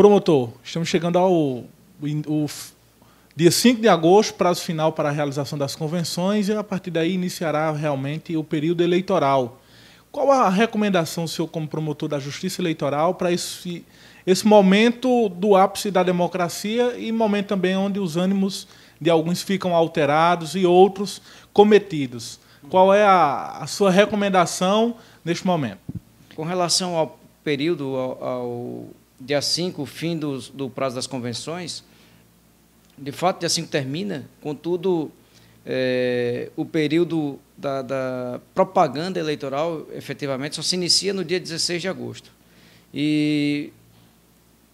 Promotor, estamos chegando ao o, dia 5 de agosto, prazo final para a realização das convenções, e a partir daí iniciará realmente o período eleitoral. Qual a recomendação, senhor, como promotor da justiça eleitoral, para esse, esse momento do ápice da democracia e momento também onde os ânimos de alguns ficam alterados e outros cometidos? Qual é a, a sua recomendação neste momento? Com relação ao período, ao, ao dia 5, o fim do, do prazo das convenções. De fato, dia 5 termina, contudo, é, o período da, da, propaganda eleitoral, efetivamente, só se inicia no dia 16 de agosto. E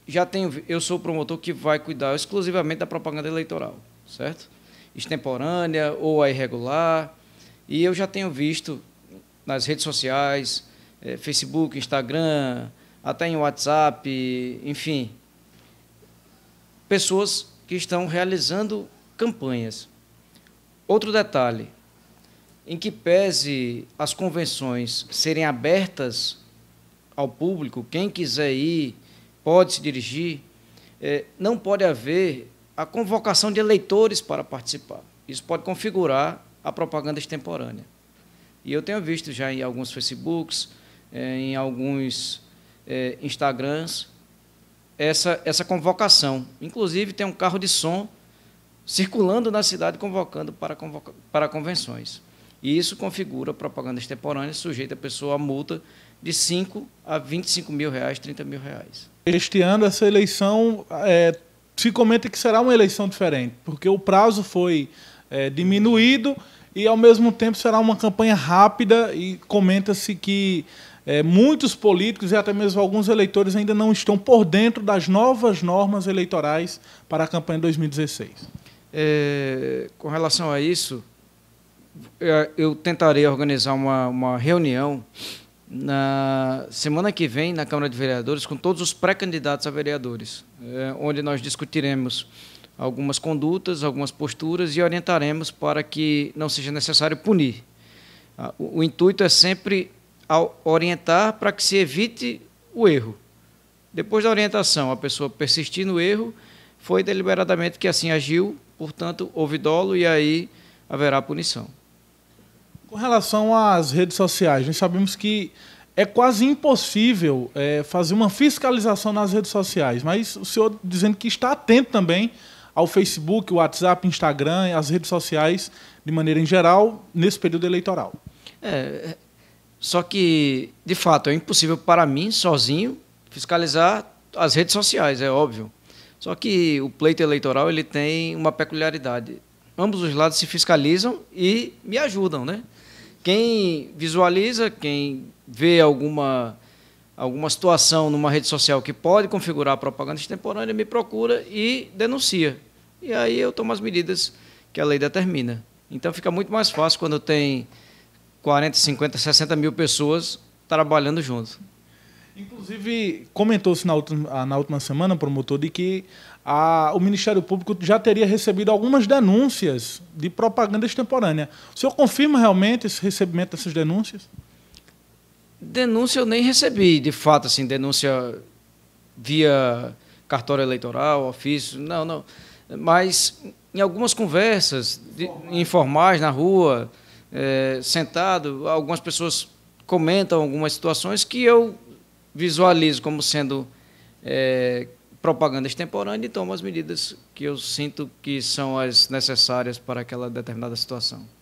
já tenho, eu sou o promotor que vai cuidar exclusivamente da propaganda eleitoral, certo? Extemporânea ou a irregular. E eu já tenho visto nas redes sociais, é, Facebook, Instagram, até em WhatsApp, enfim, pessoas que estão realizando campanhas. Outro detalhe, em que pese as convenções serem abertas ao público, quem quiser ir pode se dirigir, eh, não pode haver a convocação de eleitores para participar. Isso pode configurar a propaganda extemporânea. E eu tenho visto já em alguns Facebooks, eh, em alguns é, Instagrams, essa, essa convocação. Inclusive, tem um carro de som circulando na cidade convocando para, convoca para convenções. E isso configura propaganda extemporânea sujeita a pessoa a multa de 5 a 25 mil reais, 30 mil reais. Este ano, essa eleição é, se comenta que será uma eleição diferente, porque o prazo foi é, diminuído e, ao mesmo tempo, será uma campanha rápida e comenta-se que é, muitos políticos e até mesmo alguns eleitores ainda não estão por dentro das novas normas eleitorais para a campanha 2016. É, com relação a isso, é, eu tentarei organizar uma, uma reunião na semana que vem na Câmara de Vereadores com todos os pré-candidatos a vereadores, é, onde nós discutiremos algumas condutas, algumas posturas e orientaremos para que não seja necessário punir. Ah, o intuito é sempre a orientar para que se evite o erro. Depois da orientação, a pessoa persistir no erro, foi deliberadamente que assim agiu, portanto, houve dolo e aí haverá punição. Com relação às redes sociais, nós sabemos que é quase impossível é, fazer uma fiscalização nas redes sociais, mas o senhor dizendo que está atento também ao Facebook, WhatsApp, Instagram, as redes sociais de maneira em geral nesse período eleitoral. É, só que, de fato, é impossível para mim, sozinho, fiscalizar as redes sociais, é óbvio. Só que o pleito eleitoral ele tem uma peculiaridade. Ambos os lados se fiscalizam e me ajudam, né? Quem visualiza, quem vê alguma alguma situação numa rede social que pode configurar a propaganda extemporânea, me procura e denuncia. E aí eu tomo as medidas que a lei determina. Então fica muito mais fácil quando tem 40, 50, 60 mil pessoas trabalhando junto. Inclusive, comentou-se na, ah, na, última semana, promotor, de que a, o Ministério Público já teria recebido algumas denúncias de propaganda extemporânea. O senhor confirma realmente esse recebimento dessas denúncias? Denúncia eu nem recebi, de fato, assim, denúncia via cartório eleitoral, ofício, não, não. Mas em algumas conversas de, informais na rua, é, sentado, algumas pessoas comentam algumas situações que eu visualizo como sendo é, propaganda extemporânea e tomo as medidas que eu sinto que são as necessárias para aquela determinada situação.